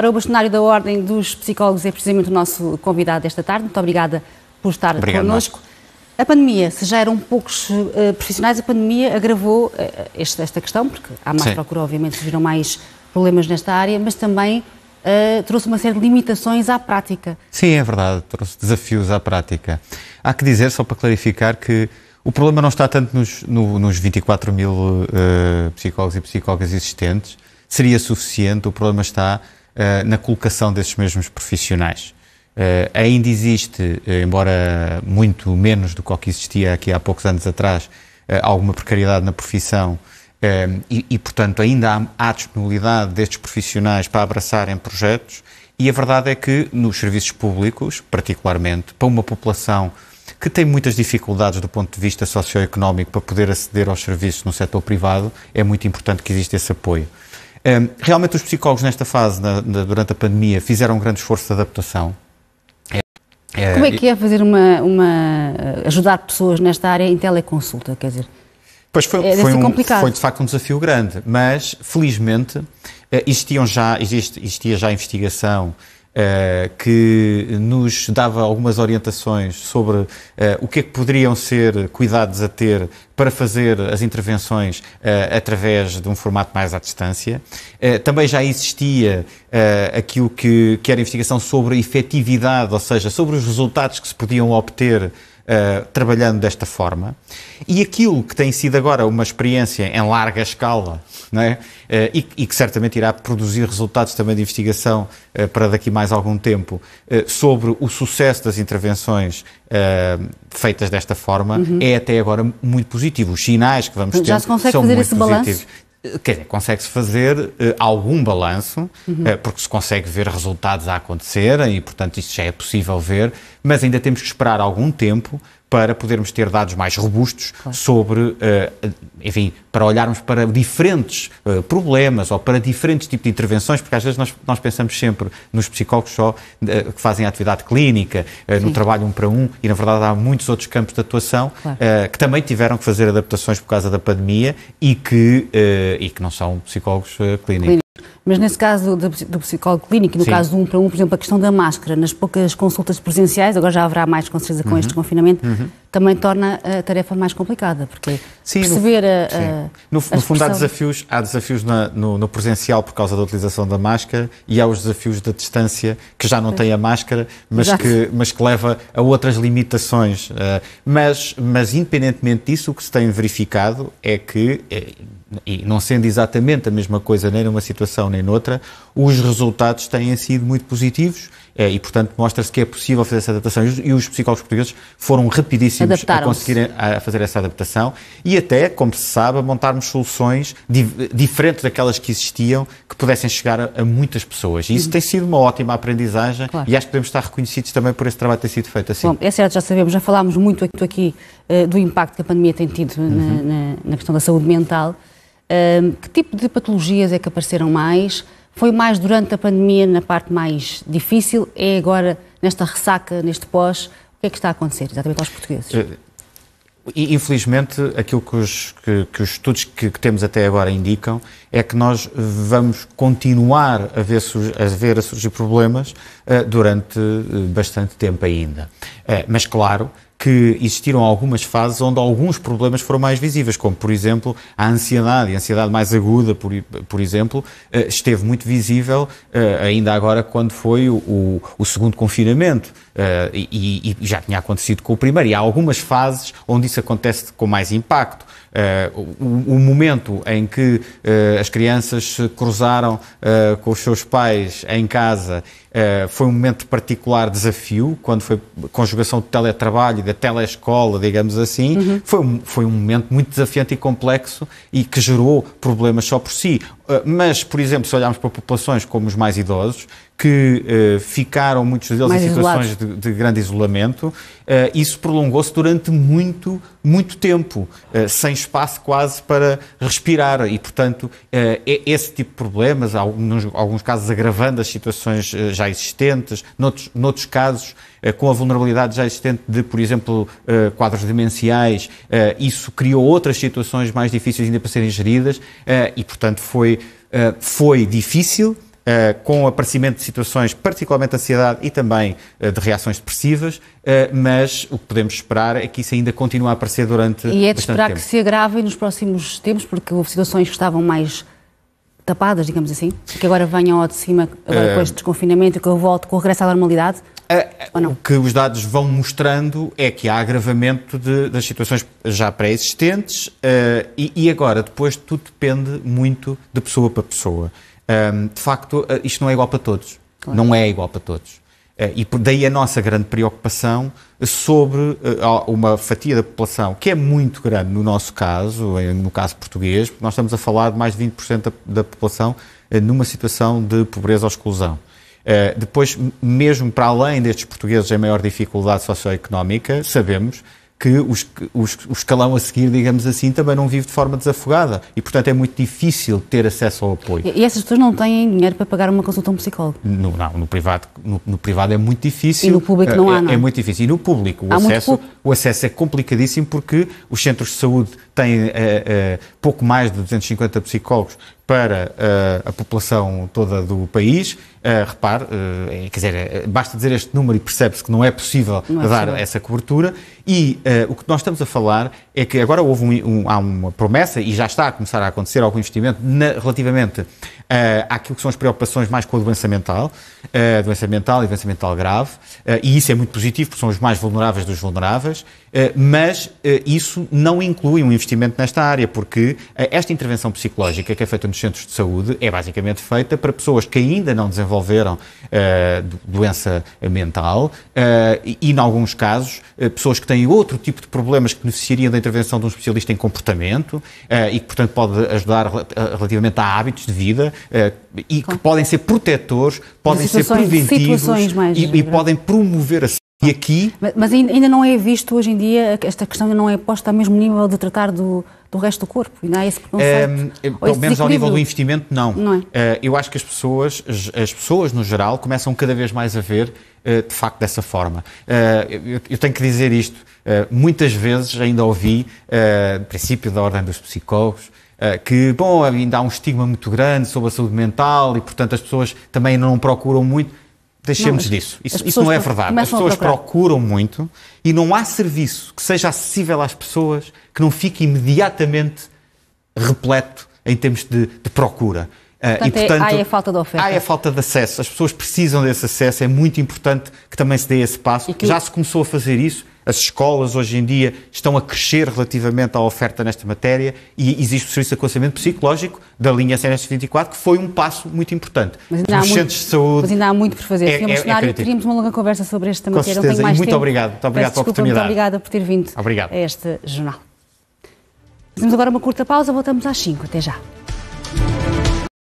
Ora, o bastonário da Ordem dos Psicólogos é precisamente o nosso convidado desta tarde. Muito obrigada por estar Obrigado, connosco. A pandemia, se já eram poucos uh, profissionais, a pandemia agravou uh, eh, este, esta questão, porque há mais Sim. procura, obviamente, surgiram mais problemas nesta área, mas também uh, trouxe uma série de limitações à prática. Sim, é verdade, trouxe desafios à prática. Há que dizer, só para clarificar, que o problema não está tanto nos, no, nos 24 mil psicólogos e psicólogas existentes, seria suficiente, o problema está eh, na colocação desses mesmos profissionais. Uh, ainda existe, eh, embora muito menos do que existia aqui há poucos anos atrás, alguma precariedade na profissão e, e, portanto, ainda há, há disponibilidade destes profissionais para abraçarem projetos. E a verdade é que nos serviços públicos, particularmente, para uma população que tem muitas dificuldades do ponto de vista socioeconómico para poder aceder aos serviços no setor privado, é muito importante que exista esse apoio realmente os psicólogos nesta fase, na, na, durante a pandemia, fizeram um grande esforço de adaptação. É, é, Como é que é fazer uma, uma, ajudar pessoas nesta área em teleconsulta? Quer dizer, pois foi, é, foi, um, foi de facto um desafio grande, mas felizmente eh, existiam já, existia já investigação eh, que nos dava algumas orientações sobre eh, o que é que poderiam ser cuidados a ter para fazer as intervenções eh, através de um formato mais à distância. também já existia aquilo que, que era investigação sobre a efetividade, ou seja, sobre os resultados que se podiam obter eh, trabalhando desta forma. E aquilo que tem sido agora uma experiência em larga escala, não é? Uh, e, e, que certamente irá produzir resultados também de investigação uh, para daqui mais algum tempo, sobre o sucesso das intervenções feitas desta forma, uhum. é até agora muito positivo. Os sinais que vamos ter são muito positivos. Balanço? Quer dizer, consegue-se fazer uh, algum balanço, uhum. uh, porque se consegue ver resultados a acontecer e, portanto, isso já é possível ver, mas ainda temos que esperar algum tempo para podermos ter dados mais robustos claro. sobre, eh, enfim, para olharmos para diferentes eh, problemas ou para diferentes tipos de intervenções, porque às vezes nós, nós pensamos sempre nos psicólogos só eh, que fazem atividade clínica, no trabalho um para um, e na verdade há muitos outros campos de atuação claro. que também tiveram que fazer adaptações por causa da pandemia e que, e que não são psicólogos clínicos. Clínica. Mas nesse caso do, psicólogo clínico, no Sim. caso do um para um, por exemplo, a questão da máscara, nas poucas consultas presenciais, agora já haverá mais com certeza com uhum. este confinamento, uhum também torna a tarefa mais complicada, porque sim, perceber no, a, a, no, fundo, há desafios, há desafios na, no, no, presencial por causa da utilização da máscara e há os desafios da distância, que já não tem a máscara, mas, que, mas que leva a outras limitações. Eh, mas, mas, independentemente disso, o que se tem verificado é que, eh, e não sendo exatamente a mesma coisa nem numa situação nem noutra, os resultados têm sido muito positivos eh, e, portanto, mostra-se que é possível fazer essa adaptação. E os psicólogos portugueses foram rapidíssimos a conseguir a fazer essa adaptação e até, como se sabe, a montarmos soluções diferentes daquelas que existiam que pudessem chegar a, a muitas pessoas. E isso uhum. tem sido uma ótima aprendizagem claro. e acho que podemos estar reconhecidos também por esse trabalho ter sido feito. Assim. Bom, é certo, já sabemos, já falámos muito aqui eh, do impacto que a pandemia tem tido uhum. na, na, na, questão da saúde mental. que tipo de patologias é que apareceram mais? Foi mais durante a pandemia, na parte mais difícil, é agora nesta ressaca, neste pós, o que é que está a acontecer exatamente aos portugueses? Eh, infelizmente, aquilo que os, que, que os estudos que, que, temos até agora indicam é que nós vamos continuar a ver, a, ver a surgir problemas uh, durante eh, bastante tempo ainda. Uh, mas, claro, que existiram algumas fases onde alguns problemas foram mais visíveis, como, por exemplo, a ansiedade, a ansiedade mais aguda, por, por exemplo, eh, esteve muito visível eh, ainda agora quando foi o, o segundo confinamento. Eh, e, e já tinha acontecido com o primeiro, e há algumas fases onde isso acontece com mais impacto. Uh, o, o, momento em que uh, as crianças se cruzaram uh, com os seus pais em casa eh, foi um momento de particular desafio, quando foi conjugação do teletrabalho, da telescola, digamos assim, uhum. foi, um, foi um momento muito desafiante e complexo e que gerou problemas só por si. Eh, mas, por exemplo, se olharmos para populações como os mais idosos, que uh, ficaram, muitos deles, mais em situações de, de, grande isolamento, uh, isso prolongou-se durante muito, muito tempo, uh, sem espaço quase para respirar. E, portanto, é esse tipo de problemas, alguns, alguns casos agravando as situações já existentes, noutros, noutros casos eh, com a vulnerabilidade já existente de, por exemplo, eh, quadros demenciais, eh, isso criou outras situações mais difíceis ainda para serem geridas e, portanto, foi, foi difícil. Uh, com o aparecimento de situações, particularmente de ansiedade e também uh, de reações depressivas, uh, mas o que podemos esperar é que isso ainda continue a aparecer durante E é de esperar tempo. que se agravem nos próximos tempos, porque houve situações que estavam mais tapadas, digamos assim, que agora venham ao de cima, agora depois este desconfinamento, que eu volto com o regresso à normalidade o que os dados vão mostrando é que há agravamento de, das situações já pré-existentes uh, e, e, agora, depois, tudo depende muito de pessoa para pessoa. Um, de facto, eh, isto não é igual para todos. Claro. Não é igual para todos. Uh, e daí a nossa grande preocupação sobre uh, uma fatia da população, que é muito grande no nosso caso, no caso português, porque nós estamos a falar de mais de 20% da, da população numa situação de pobreza ou exclusão. Eh, depois, mesmo para além destes portugueses em maior dificuldade socioeconómica, sabemos que os, os, o escalão a seguir, digamos assim, também não vive de forma desafogada e, portanto, é muito difícil ter acesso ao apoio. E, e essas pessoas não têm dinheiro para pagar uma consulta a um psicólogo? No, não, no privado, no, no, privado é muito difícil. E no público não eh, há, é, não? É? é, muito difícil. E no público, o, acesso, o acesso é complicadíssimo porque os centros de saúde têm eh, pouco mais de 250 psicólogos para uh, a população toda do país. Uh, repare, uh, quer dizer, basta dizer este número e percebe-se que não é possível não é dar possível. essa cobertura. E o que nós estamos a falar é que agora houve um, um, há uma promessa e já está a começar a acontecer algum investimento na, relativamente àquilo que são as preocupações mais com a doença mental, doença mental e doença mental grave. e isso é muito positivo, porque são os mais vulneráveis dos vulneráveis. mas isso não inclui um investimento nesta área, porque esta intervenção psicológica que é feita nos centros de saúde é basicamente feita para pessoas que ainda não desenvolveram uh, doença mental uh, e, em alguns casos, uh, pessoas que têm outro tipo de problemas que beneficiariam da intervenção de um especialista em comportamento e que, portanto, pode ajudar relativamente a hábitos de vida e Com. que podem ser protetores, podem ser preventivos e, e podem promover a e aqui... Mas ainda não é visto hoje em dia, esta questão ainda não é posta ao mesmo nível de tratar do, do resto do corpo. E não é esse preconceito. Um, ehm, pelo menos ao nível do investimento, não. não é? uh, eu acho que as pessoas, as pessoas no geral, começam cada vez mais a ver uh, de facto dessa forma. Uh, eu, eu, tenho que dizer isto. muitas vezes ainda ouvi, uh, princípio da ordem dos psicólogos, que, bom, ainda há um estigma muito grande sobre a saúde mental e, portanto, as pessoas também não procuram muito. Deixemos não, disso. Isso, isso não é verdade. As pessoas procuram muito e não há serviço que seja acessível às pessoas que não fique imediatamente repleto em termos de, de procura. Portanto, ah, e, portanto, é- há a falta de oferta. Há a falta de acesso. As pessoas precisam desse acesso. É muito importante que também se dê esse passo. Que... Já se começou a fazer isso as escolas hoje em dia estão a crescer relativamente à oferta nesta matéria e existe o serviço de aconselhamento psicológico da linha SNS 24, que foi um passo muito importante. Mas ainda, há muito, de saúde mas ainda há muito por fazer. É, um é, é teríamos uma longa conversa sobre esta matéria. Com certeza, muito tempo. obrigado. Muito obrigado pela oportunidade. Muito obrigada por ter vindo obrigado. a este jornal. Fazemos agora uma curta pausa, voltamos às 5. Até já.